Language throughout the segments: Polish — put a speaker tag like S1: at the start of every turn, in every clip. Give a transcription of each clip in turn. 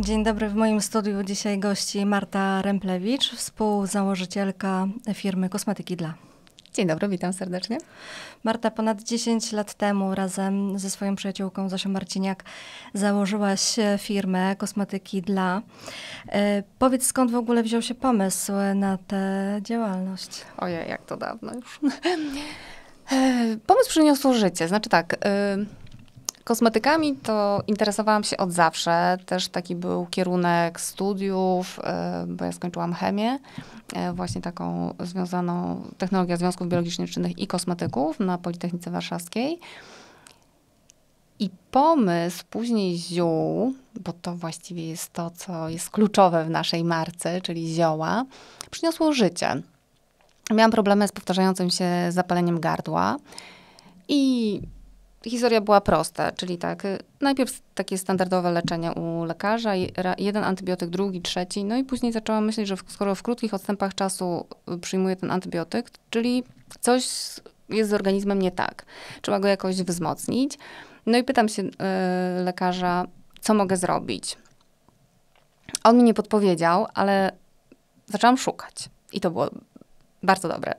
S1: Dzień dobry, w moim studiu dzisiaj gości Marta Remplewicz, współzałożycielka firmy Kosmetyki Dla. Dzień dobry, witam serdecznie. Marta, ponad 10 lat temu razem ze swoją przyjaciółką Zosią Marciniak założyłaś firmę Kosmetyki Dla. E, powiedz, skąd w ogóle wziął się pomysł na tę działalność? Ojej, jak to dawno już. E,
S2: pomysł przyniosło życie. Znaczy tak, y, Kosmetykami to interesowałam się od zawsze. Też taki był kierunek studiów, e, bo ja skończyłam chemię, e, właśnie taką związaną technologia związków biologicznych czynnych i kosmetyków na Politechnice Warszawskiej. I pomysł później ziół, bo to właściwie jest to, co jest kluczowe w naszej marce, czyli zioła, przyniosło życie. Miałam problemy z powtarzającym się zapaleniem gardła i historia była prosta, czyli tak, y, najpierw takie standardowe leczenie u lekarza, jeden antybiotyk, drugi, trzeci, no i później zaczęłam myśleć, że skoro w krótkich odstępach czasu y, przyjmuję ten antybiotyk, czyli coś jest z organizmem nie tak, trzeba go jakoś wzmocnić. No i pytam się y, lekarza, co mogę zrobić. On mi nie podpowiedział, ale zaczęłam szukać. I to było bardzo dobre.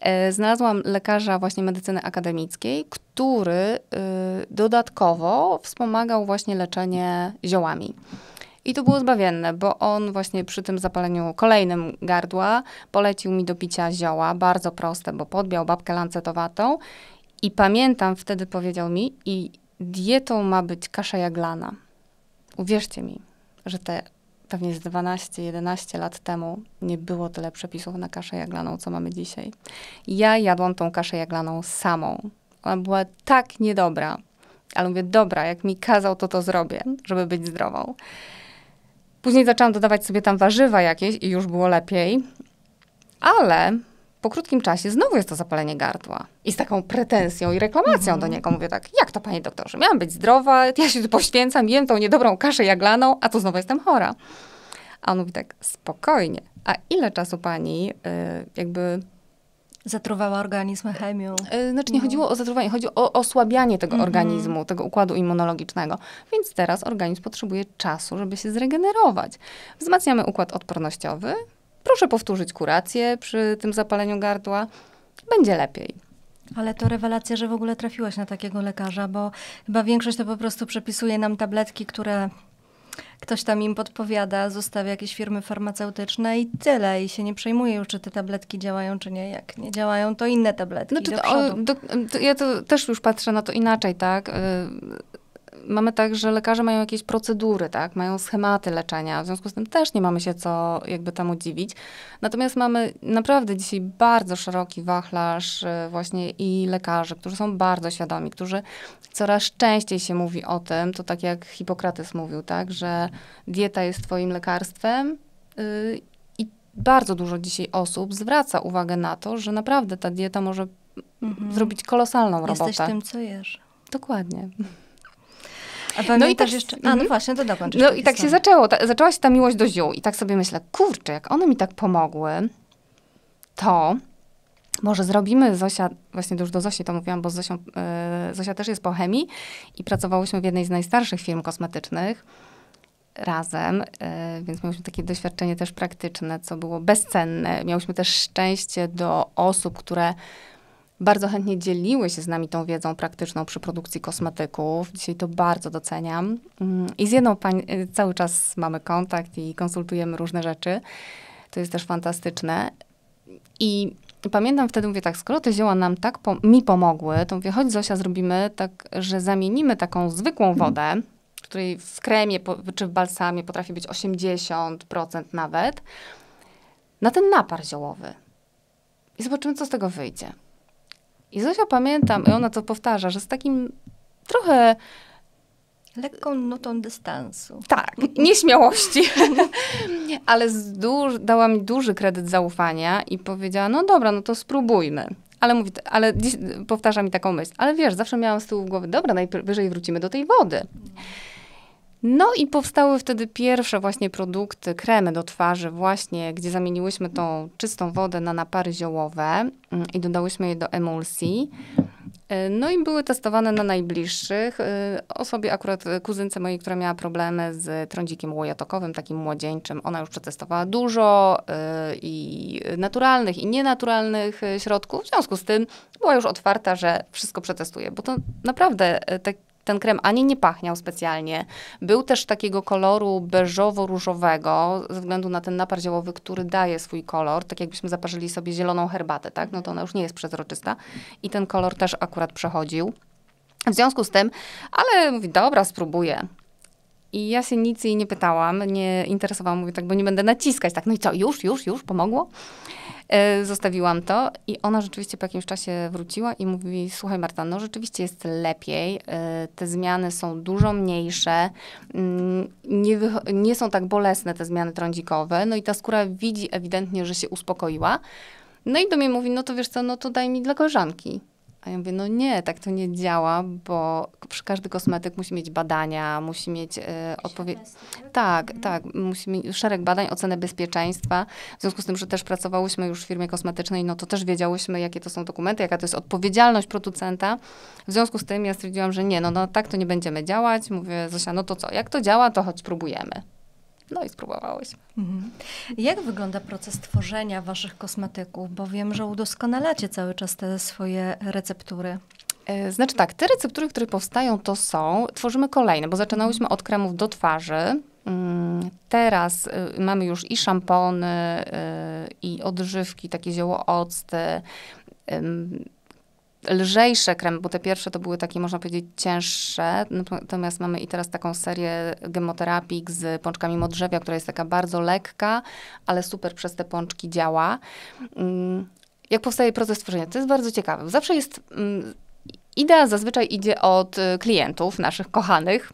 S2: E, znalazłam lekarza właśnie medycyny akademickiej, który y, dodatkowo wspomagał właśnie leczenie ziołami. I to było zbawienne, bo on właśnie przy tym zapaleniu kolejnym gardła polecił mi do picia zioła, bardzo proste, bo podbiał babkę lancetowatą i pamiętam, wtedy powiedział mi i dietą ma być kasza jaglana. Uwierzcie mi, że te pewnie z 12-11 lat temu nie było tyle przepisów na kaszę jaglaną, co mamy dzisiaj. Ja jadłam tą kaszę jaglaną samą. Ona była tak niedobra, ale mówię, dobra, jak mi kazał, to to zrobię, żeby być zdrową. Później zaczęłam dodawać sobie tam warzywa jakieś i już było lepiej, ale po krótkim czasie znowu jest to zapalenie gardła. I z taką pretensją i reklamacją do mhm. niego mówię tak, jak to panie doktorze, miałam być zdrowa, ja się tu poświęcam, jem tą niedobrą kaszę jaglaną, a tu znowu jestem chora. A on mówi tak, spokojnie, a ile czasu pani y, jakby...
S1: Zatruwała organizm chemią.
S2: Y, znaczy nie no. chodziło o zatruwanie, chodziło o osłabianie tego mm -hmm. organizmu, tego układu immunologicznego. Więc teraz organizm potrzebuje czasu, żeby się zregenerować. Wzmacniamy układ odpornościowy, proszę powtórzyć kurację przy tym zapaleniu gardła, będzie lepiej.
S1: Ale to rewelacja, że w ogóle trafiłaś na takiego lekarza, bo chyba większość to po prostu przepisuje nam tabletki, które ktoś tam im podpowiada, zostawia jakieś firmy farmaceutyczne i tyle. I się nie przejmuje już, czy te tabletki działają, czy nie. Jak nie działają, to inne tabletki. Znaczy,
S2: do, do, ja to też już patrzę na to inaczej, tak? Y, mamy tak, że lekarze mają jakieś procedury, tak? mają schematy leczenia, w związku z tym też nie mamy się co jakby tam dziwić. Natomiast mamy naprawdę dzisiaj bardzo szeroki wachlarz e, właśnie i lekarzy, którzy są bardzo świadomi, którzy coraz częściej się mówi o tym, to tak jak Hipokrates mówił, tak? że dieta jest twoim lekarstwem yy, i bardzo dużo dzisiaj osób zwraca uwagę na to, że naprawdę ta dieta może mhm. zrobić kolosalną robotę. Jesteś tym,
S1: co jesz. Dokładnie. A no i tak, jeszcze... A, no mhm. właśnie, to No i tak się no.
S2: zaczęło. Ta, zaczęła się ta miłość do ziół. I tak sobie myślę, kurczę, jak one mi tak pomogły, to może zrobimy, Zosia, właśnie już do Zosi to mówiłam, bo Zosią, yy, Zosia też jest po chemii i pracowałyśmy w jednej z najstarszych firm kosmetycznych razem, yy, więc miałyśmy takie doświadczenie też praktyczne, co było bezcenne. Miałyśmy też szczęście do osób, które bardzo chętnie dzieliły się z nami tą wiedzą praktyczną przy produkcji kosmetyków. Dzisiaj to bardzo doceniam. Mm, I z jedną pań y, cały czas mamy kontakt i konsultujemy różne rzeczy. To jest też fantastyczne. I pamiętam wtedy, mówię tak, skoro te zioła nam tak po mi pomogły, to mówię, chodź Zosia, zrobimy tak, że zamienimy taką zwykłą mhm. wodę, której w kremie czy w balsamie potrafi być 80% nawet, na ten napar ziołowy. I zobaczymy, co z tego wyjdzie. I Zosia pamiętam, i ona to powtarza, że z takim trochę
S1: Lekką nutą dystansu. Tak,
S2: nieśmiałości. Ale duż, dała mi duży kredyt zaufania i powiedziała, no dobra, no to spróbujmy. Ale, mówi, ale dziś, powtarza mi taką myśl, ale wiesz, zawsze miałam z tyłu głowy, dobra, najwyżej wrócimy do tej wody. No i powstały wtedy pierwsze właśnie produkty, kremy do twarzy właśnie, gdzie zamieniłyśmy tą czystą wodę na napary ziołowe mm, i dodałyśmy je do emulsji. E, no i były testowane na najbliższych. E, Osobie akurat e, kuzynce mojej, która miała problemy z trądzikiem łojotokowym, takim młodzieńczym, ona już przetestowała dużo i naturalnych, i nienaturalnych środków. W związku z tym była już otwarta, że wszystko przetestuje, bo to naprawdę tak ten krem ani nie pachniał specjalnie. Był też takiego koloru beżowo-różowego, ze względu na ten napar ziołowy, który daje swój kolor, tak jakbyśmy zaparzyli sobie zieloną herbatę, tak? No to ona już nie jest przezroczysta. I ten kolor też akurat przechodził. W związku z tym, ale mówi, dobra, spróbuję. I ja się nic jej nie pytałam, nie interesowałam, mówię tak, bo nie będę naciskać, tak, no i co, już, już, już, pomogło? E, zostawiłam to i ona rzeczywiście po jakimś czasie wróciła i mówi, słuchaj Marta, no rzeczywiście jest lepiej, e, te zmiany są dużo mniejsze, mm, nie, nie są tak bolesne te zmiany trądzikowe, no i ta skóra widzi ewidentnie, że się uspokoiła. No i do mnie mówi, no to wiesz co, no to daj mi dla koleżanki. A ja mówię, no nie, tak to nie działa, bo każdy kosmetyk musi mieć badania, musi mieć y, e, odpowiedź. Tak, mhm. tak, musi mieć szereg badań, ocenę bezpieczeństwa. W związku z tym, że też pracowałyśmy już w firmie kosmetycznej, no to też wiedziałyśmy, jakie to są dokumenty, jaka to jest odpowiedzialność producenta. W związku z tym ja stwierdziłam, że nie, no, no tak to nie będziemy działać. Mówię, Zosia, no to co, jak to działa, to choć spróbujemy. No i spróbowałeś.
S1: Mhm. Jak wygląda proces tworzenia waszych kosmetyków? Bo wiem, że udoskonalacie cały czas te swoje receptury.
S2: E, znaczy tak, te receptury, które powstają, to są, tworzymy kolejne, bo zaczynałyśmy mhm. od kremów do twarzy.
S1: Mm,
S2: teraz y, mamy już i szampony, y, i odżywki, takie octy lżejsze kremy, bo te pierwsze to były takie, można powiedzieć, cięższe. No natomiast mamy i teraz taką serię gemoterapik z pączkami modrzewia, która jest taka bardzo lekka, ale super przez te pączki działa. Mm, jak powstaje proces tworzenia? To jest bardzo ciekawe. Zawsze jest. Mm, idea zazwyczaj idzie od y, klientów, naszych kochanych,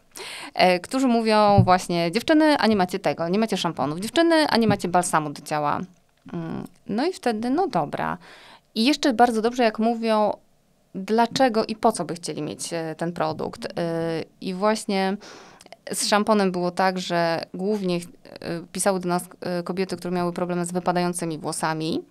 S2: e, którzy mówią właśnie: Dziewczyny, a nie macie tego, nie macie szamponów, dziewczyny, a nie macie balsamu do ciała. Mm, no i wtedy, no dobra. I jeszcze bardzo dobrze, jak mówią dlaczego i po co by chcieli mieć e, ten produkt. E, I właśnie z szamponem było tak, że głównie e, pisały do nas kobiety, które miały problemy z wypadającymi włosami.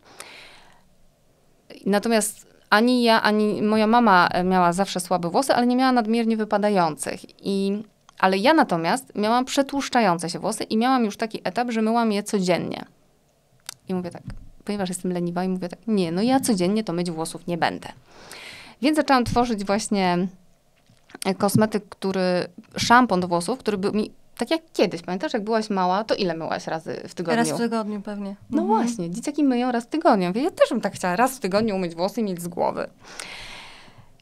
S2: Natomiast ani ja, ani moja mama miała zawsze słabe włosy, ale nie miała nadmiernie wypadających. I, ale ja natomiast miałam przetłuszczające się włosy i miałam już taki etap, że myłam je codziennie. I mówię tak, ponieważ jestem leniwa i mówię tak, nie, no ja codziennie to myć włosów nie będę. Więc zaczęłam tworzyć właśnie e, kosmetyk, który, szampon do włosów, który był mi tak jak kiedyś, pamiętasz, jak byłaś mała, to ile myłaś razy w tygodniu? Raz w
S1: tygodniu pewnie. No mhm. właśnie,
S2: dzieciaki myją raz w tygodniu. Ja też bym tak chciała raz w tygodniu umyć włosy i mieć z głowy.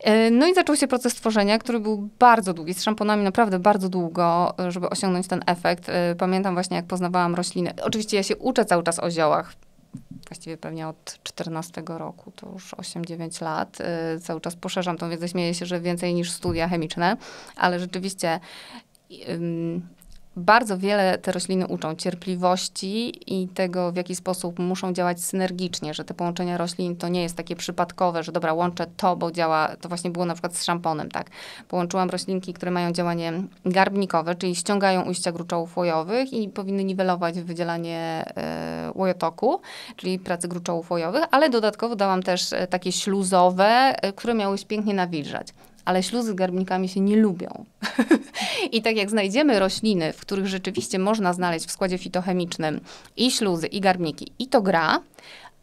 S2: E, no i zaczął się proces tworzenia, który był bardzo długi, z szamponami naprawdę bardzo długo, e, żeby osiągnąć ten efekt. Pamiętam właśnie, jak poznawałam rośliny. Oczywiście ja się uczę cały czas o ziołach właściwie pewnie od 14 roku, to już 8-9 lat. Y, cały czas poszerzam tą wiedzę, śmieję się, że więcej niż studia chemiczne, ale rzeczywiście bardzo wiele te rośliny uczą cierpliwości i tego, w jaki sposób muszą działać synergicznie, że te połączenia roślin to nie jest takie przypadkowe, że dobra, łączę to, bo działa, to właśnie było na przykład z szamponem, tak. Połączyłam roślinki, które mają działanie garbnikowe, czyli ściągają ujścia gruczołów łojowych i powinny niwelować wydzielanie y, łojotoku, czyli pracy gruczołów łojowych, ale dodatkowo dałam też e, takie śluzowe, e, które miały pięknie nawilżać ale śluzy z garbnikami się nie lubią. I tak jak znajdziemy rośliny, w których rzeczywiście można znaleźć w składzie fitochemicznym i śluzy, i garbniki, i to gra,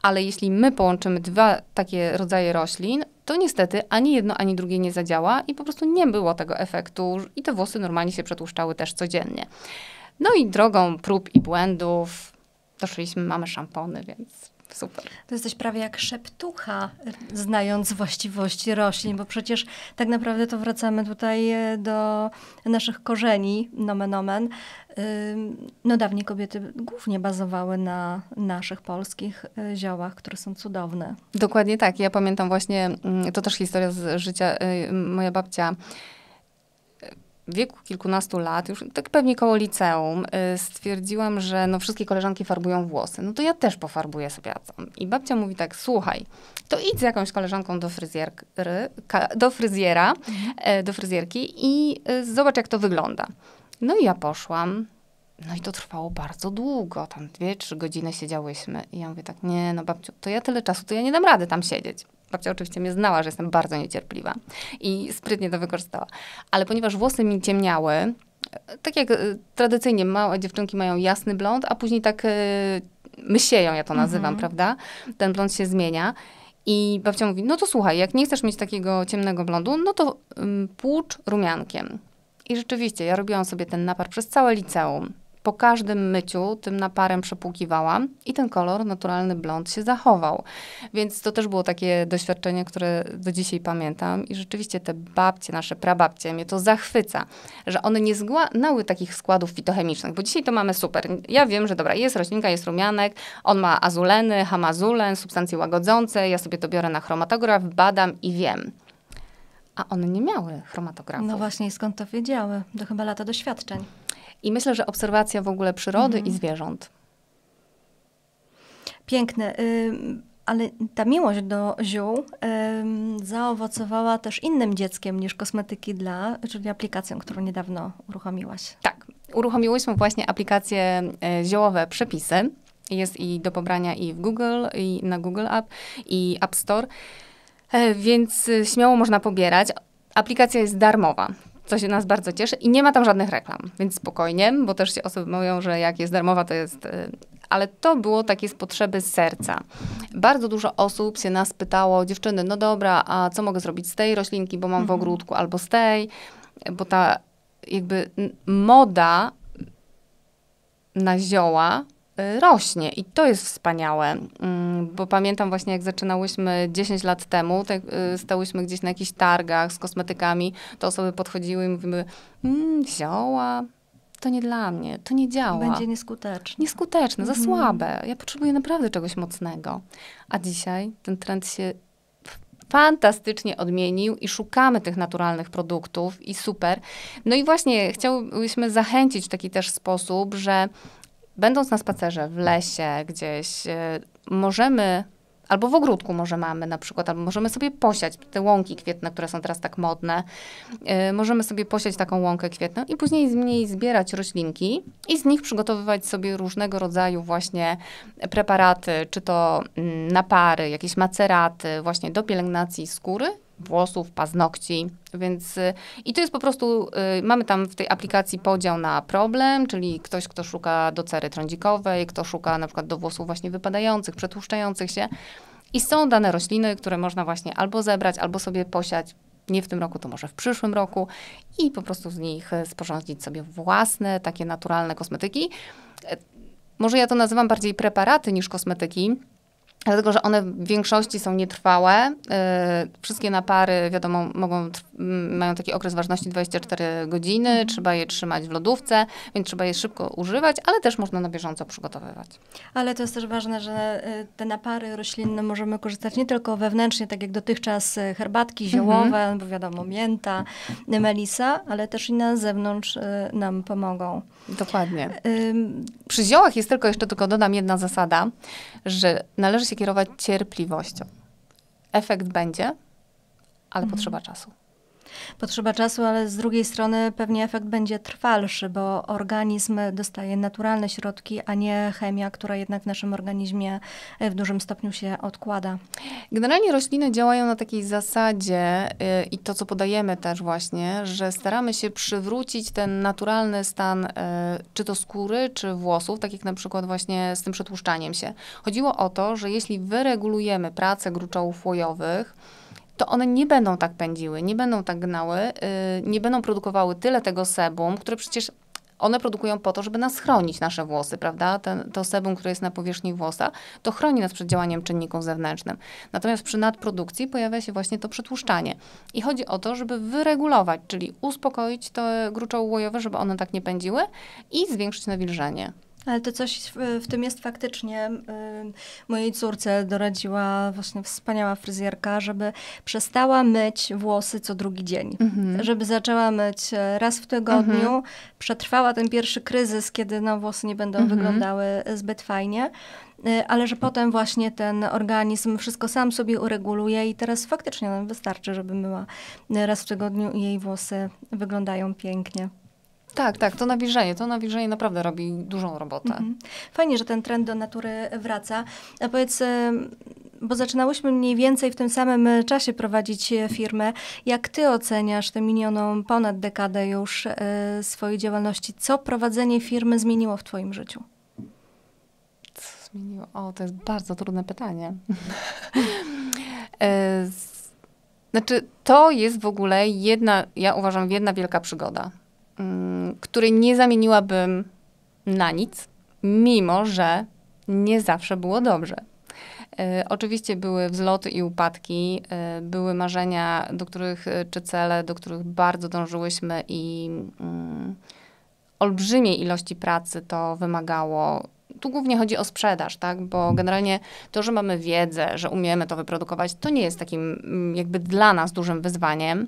S2: ale jeśli my połączymy dwa takie rodzaje roślin, to niestety ani jedno, ani drugie nie zadziała i po prostu nie było tego efektu i te włosy normalnie się przetłuszczały też codziennie. No i drogą prób i błędów doszliśmy, mamy szampony, więc Super.
S1: To jesteś prawie jak szeptucha, znając właściwości roślin, bo przecież tak naprawdę to wracamy tutaj e, do naszych korzeni, nomen omen. No dawniej kobiety głównie bazowały na naszych polskich e, ziołach, które są cudowne.
S2: Dokładnie tak. Ja pamiętam właśnie, mm, to też historia z życia, e, moja babcia wieku kilkunastu lat, już tak pewnie koło liceum, y, stwierdziłam, że no wszystkie koleżanki farbują włosy. No to ja też pofarbuję sobie acam. I babcia mówi tak, słuchaj, to idź z jakąś koleżanką do, fryzjerki, do fryzjera, mhm. e, do fryzjerki i e, zobacz, jak to wygląda. No i ja poszłam. No i to trwało bardzo długo, tam dwie, trzy godziny siedziałyśmy. I ja mówię tak, nie no babciu, to ja tyle czasu, to ja nie dam rady tam siedzieć babcia oczywiście mnie znała, że jestem bardzo niecierpliwa i sprytnie to wykorzystała. Ale ponieważ włosy mi ciemniały, e, tak jak e, tradycyjnie małe dziewczynki mają jasny blond, a później tak e, mysieją, ja to mhm. nazywam, mm -hmm. prawda? Ten blond się zmienia. I babcia mówi, no to słuchaj, jak nie chcesz mieć takiego ciemnego blondu, no to płucz rumiankiem. I rzeczywiście, ja robiłam sobie ten napar przez całe liceum. Po każdym myciu tym naparem przepłukiwałam i ten kolor, naturalny blond, się zachował. Więc to też było takie doświadczenie, które do dzisiaj pamiętam. I rzeczywiście te babcie, nasze prababcie, mnie to zachwyca, że one nie zgłanały takich składów fitochemicznych, bo dzisiaj to mamy super. Ja wiem, że dobra, jest roślinka, jest rumianek, on ma azuleny, hamazulen, substancje łagodzące, ja sobie to biorę na chromatograf, badam i wiem.
S1: A one nie miały chromatografów. No właśnie, skąd to wiedziały? To chyba lata doświadczeń. I myślę, że obserwacja w ogóle przyrody mhm. i zwierząt. Piękne. ale ta miłość do ziół zaowocowała też innym dzieckiem niż kosmetyki dla, czyli aplikacją, którą niedawno uruchomiłaś. Tak,
S2: uruchomiłyśmy właśnie aplikację e, ziołowe przepisy. Jest i do pobrania i w Google, i na Google App, i App Store, e, więc e, śmiało można pobierać. Aplikacja jest darmowa co się nas bardzo cieszy i nie ma tam żadnych reklam, więc spokojnie, bo też się osoby mówią, że jak jest darmowa, to jest... Y, ale to było takie z potrzeby serca. Bardzo dużo osób się nas pytało, dziewczyny, no dobra, a co mogę zrobić z tej roślinki, bo mam w mhm. ogródku, albo z tej, bo ta jakby moda na zioła Y, rośnie i to jest wspaniałe, mm, bo pamiętam właśnie jak zaczynałyśmy 10 lat temu, tak, stałyśmy gdzieś na jakichś targach z kosmetykami, to osoby podchodziły i mówiły, mmm, zioła, to nie dla mnie, to nie działa. Będzie nieskuteczne. Nieskuteczne, za mhm. słabe. Ja potrzebuję naprawdę czegoś mocnego. A dzisiaj ten trend się fantastycznie odmienił i szukamy tych naturalnych produktów i super. No i właśnie chciałyśmy zachęcić w taki też sposób, że będąc na spacerze w lesie gdzieś, e, możemy albo w ogródku może mamy na przykład, albo możemy sobie posiać te łąki kwietne, które są teraz tak modne. E, możemy sobie posiać taką łąkę kwietną i później z niej zbierać roślinki i z nich przygotowywać sobie różnego rodzaju właśnie preparaty, czy to mm, napary, jakieś maceraty właśnie do pielęgnacji skóry włosów, paznokci, więc y, i to jest po prostu, y, mamy tam w tej aplikacji podział na problem, czyli ktoś, kto szuka do cery trądzikowej, kto szuka na przykład do włosów właśnie wypadających, przetłuszczających się i są dane rośliny, które można właśnie albo zebrać, albo sobie posiać, nie w tym roku, to może w przyszłym roku i po prostu z nich y, sporządzić sobie własne takie naturalne kosmetyki. Może ja to nazywam bardziej preparaty niż kosmetyki, Dlatego, że one w większości są nietrwałe. Y, wszystkie napary, wiadomo, mogą, mają taki okres ważności 24 godziny, mhm. trzeba je trzymać w lodówce, więc trzeba je szybko używać, ale też można na bieżąco przygotowywać.
S1: Ale to jest też ważne, że y, te napary roślinne możemy korzystać nie tylko wewnętrznie, tak jak dotychczas y, herbatki mhm. ziołowe, mhm. bo wiadomo, mięta, melisa, ale też i na zewnątrz nam pomogą. Dokładnie. Ym... Przy ziołach jest tylko, jeszcze tylko dodam
S2: jedna zasada, że należy się kierować cierpliwością. Efekt będzie, ale mhm. potrzeba czasu.
S1: Potrzeba czasu, ale z drugiej strony pewnie efekt będzie trwalszy, bo organizm dostaje naturalne środki, a nie chemia, która jednak w naszym organizmie e, w dużym stopniu się odkłada. Generalnie rośliny działają
S2: na takiej zasadzie e, i to, co podajemy też właśnie, że staramy się przywrócić ten naturalny stan, e, czy to skóry, czy włosów, tak jak na przykład właśnie z tym przetłuszczaniem się. Chodziło o to, że jeśli wyregulujemy pracę gruczołów łojowych, to one nie będą tak pędziły, nie będą tak gnały, y, nie będą produkowały tyle tego sebum, które przecież one produkują po to, żeby nas chronić, nasze włosy, prawda? Ten, to sebum, które jest na powierzchni włosa, to chroni nas przed działaniem czynników zewnętrznym. Natomiast przy nadprodukcji pojawia się właśnie to przytłuszczanie. I chodzi o to, żeby wyregulować, czyli uspokoić te gruczołołojowe, żeby one tak nie pędziły i zwiększyć nawilżenie.
S1: Ale to coś w, w tym jest faktycznie. Yy, mojej córce doradziła właśnie wspaniała fryzjerka, żeby przestała myć włosy co drugi dzień. Mhm. Żeby zaczęła myć e, raz w tygodniu. Mhm. Przetrwała ten pierwszy kryzys, kiedy no, włosy nie będą mhm. wyglądały e, zbyt fajnie e, ale że potem właśnie ten organizm wszystko sam sobie ureguluje i teraz faktycznie nam wystarczy, żeby myła raz w tygodniu i jej włosy wyglądają pięknie. Tak, tak, to nawilżenie, to nawilżenie naprawdę robi dużą robotę. Mhm. Fajnie, że ten trend do natury wraca. A powiedz, bo zaczynałyśmy mniej więcej w tym samym e, czasie prowadzić e, firmę. Jak ty oceniasz tę minioną ponad dekadę już e, swojej działalności? Co prowadzenie firmy zmieniło w twoim życiu? Co zmieniło? O, to jest bardzo trudne pytanie.
S2: znaczy, to jest w ogóle jedna, ja uważam, jedna wielka przygoda Mm, której nie zamieniłabym na nic, mimo że nie zawsze było dobrze. E, oczywiście były wzloty i upadki, e, były marzenia, do których, e, czy cele, do których bardzo dążyłyśmy i mm, olbrzymiej ilości pracy to wymagało. Tu głównie chodzi o sprzedaż, tak? bo mhm. generalnie to, że mamy wiedzę, że umiemy to wyprodukować, to nie jest takim mm, jakby dla nas dużym wyzwaniem.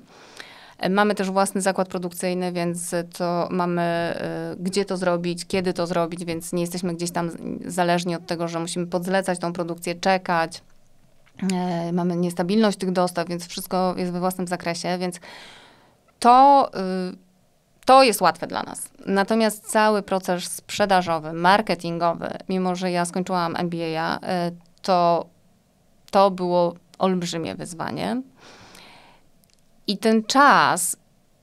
S2: Mamy też własny zakład produkcyjny, więc to mamy e, gdzie to zrobić, kiedy to zrobić, więc nie jesteśmy gdzieś tam zależni od tego, że musimy podzlecać tą produkcję, czekać. E, mamy niestabilność tych dostaw, więc wszystko jest we własnym zakresie, więc to y, to jest łatwe dla nas. Natomiast cały proces sprzedażowy, marketingowy, mimo że ja skończyłam MBA, e, to to było olbrzymie wyzwanie. I ten czas,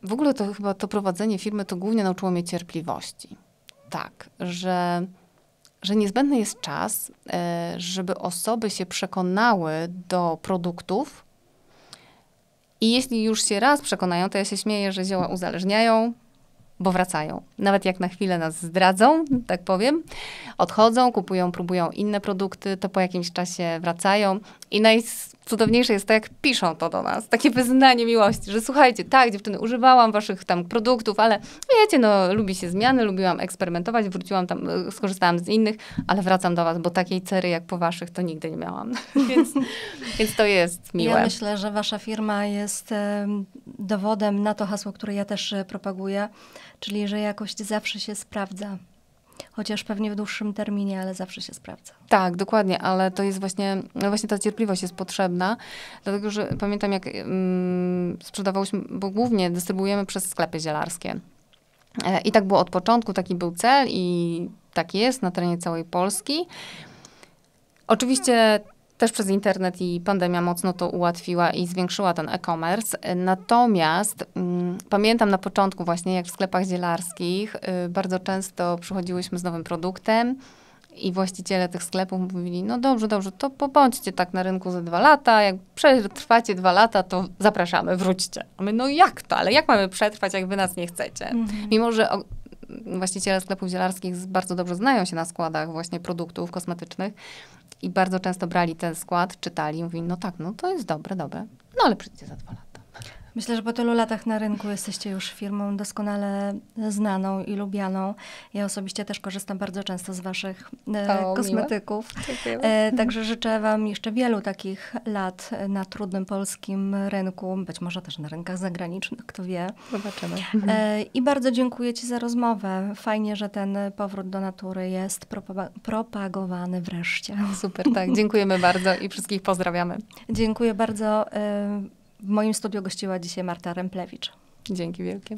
S2: w ogóle to chyba to prowadzenie firmy to głównie nauczyło mnie cierpliwości. Tak, że, że niezbędny jest czas, e, żeby osoby się przekonały do produktów. I jeśli już się raz przekonają, to ja się śmieję, że zioła uzależniają, bo wracają. Nawet jak na chwilę nas zdradzą, tak powiem, odchodzą, kupują, próbują inne produkty, to po jakimś czasie wracają. I najs cudowniejsze jest to, jak piszą to do nas. Takie wyznanie miłości, że słuchajcie, tak, dziewczyny, używałam waszych tam produktów, ale wiecie, no, lubi się zmiany, lubiłam eksperymentować, wróciłam tam, e, skorzystałam z innych, ale wracam do was, bo takiej cery jak po waszych to nigdy nie miałam. więc, więc to jest miłe. Ja myślę,
S1: że wasza firma jest dowodem na to hasło, które ja też e, propaguję, czyli że jakość zawsze się sprawdza chociaż pewnie w dłuższym terminie, ale zawsze się sprawdza.
S2: Tak, dokładnie, ale to jest właśnie, no właśnie ta cierpliwość jest potrzebna, dlatego że pamiętam jak mm, sprzedawałyśmy, bo głównie dystrybuujemy przez sklepy zielarskie. E, I tak było od początku, taki był cel i tak jest na terenie całej Polski. Oczywiście też przez internet i pandemia mocno to ułatwiła i zwiększyła ten e-commerce. E, natomiast mm, Pamiętam na początku właśnie, jak w sklepach zielarskich, y, bardzo często przychodziłyśmy z nowym produktem i właściciele tych sklepów mówili, no dobrze, dobrze, to pobądźcie tak na rynku za dwa lata, jak przetrwacie dwa lata, to zapraszamy, wróćcie. A my, no jak to, ale jak mamy przetrwać, jak wy nas nie chcecie? Mhm. Mimo, że o, właściciele sklepów zielarskich bardzo dobrze znają się na składach właśnie produktów kosmetycznych i bardzo często brali ten skład, czytali, mówili, no tak, no to jest dobre, dobre,
S1: no ale przyjdzie za dwa lata. Myślę, że po tylu latach na rynku jesteście już firmą doskonale znaną i lubianą. Ja osobiście też korzystam bardzo często z Waszych e, o, kosmetyków. E, także życzę Wam jeszcze wielu takich lat na trudnym polskim rynku, być może też na rynkach zagranicznych, kto wie. Zobaczymy. E, I bardzo dziękuję Ci za rozmowę. Fajnie, że ten powrót do natury jest propagowany wreszcie. Super, tak.
S2: Dziękujemy bardzo i wszystkich pozdrawiamy.
S1: Dziękuję bardzo. E, w moim studiu gościła dzisiaj Marta Remplewicz. Dzięki wielkie.